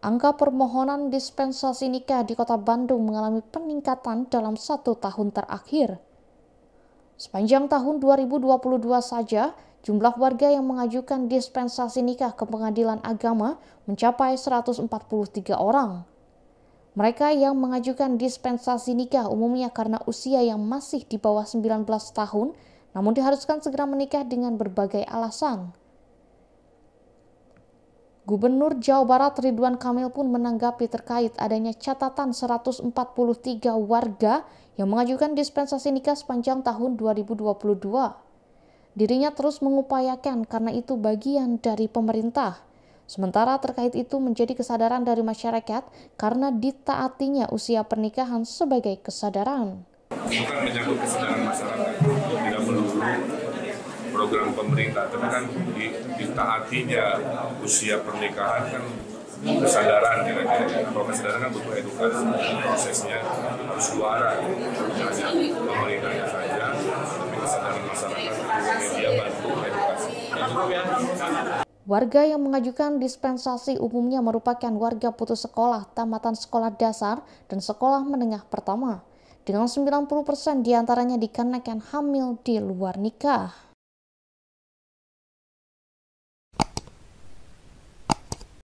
Angka permohonan dispensasi nikah di kota Bandung mengalami peningkatan dalam satu tahun terakhir. Sepanjang tahun 2022 saja, jumlah warga yang mengajukan dispensasi nikah ke pengadilan agama mencapai 143 orang. Mereka yang mengajukan dispensasi nikah umumnya karena usia yang masih di bawah 19 tahun, namun diharuskan segera menikah dengan berbagai alasan. Gubernur Jawa Barat Ridwan Kamil pun menanggapi terkait adanya catatan 143 warga yang mengajukan dispensasi nikah sepanjang tahun 2022. Dirinya terus mengupayakan karena itu bagian dari pemerintah. Sementara terkait itu menjadi kesadaran dari masyarakat karena ditaatinya usia pernikahan sebagai kesadaran. Bukan menyangkut kesadaran masyarakat, tidak perlu program pemerintah tapi kan di, taatinya usia pernikahan kan kesadaran kira-kira kalau kesadaran kan butuh edukasi prosesnya harus suara jangan ya. pemerintahnya saja tapi kesadaran masyarakat media bantu edukasi nah, ya. Warga yang mengajukan dispensasi umumnya merupakan warga putus sekolah, tamatan sekolah dasar, dan sekolah menengah pertama. Dengan 90% diantaranya dikarenakan hamil di luar nikah.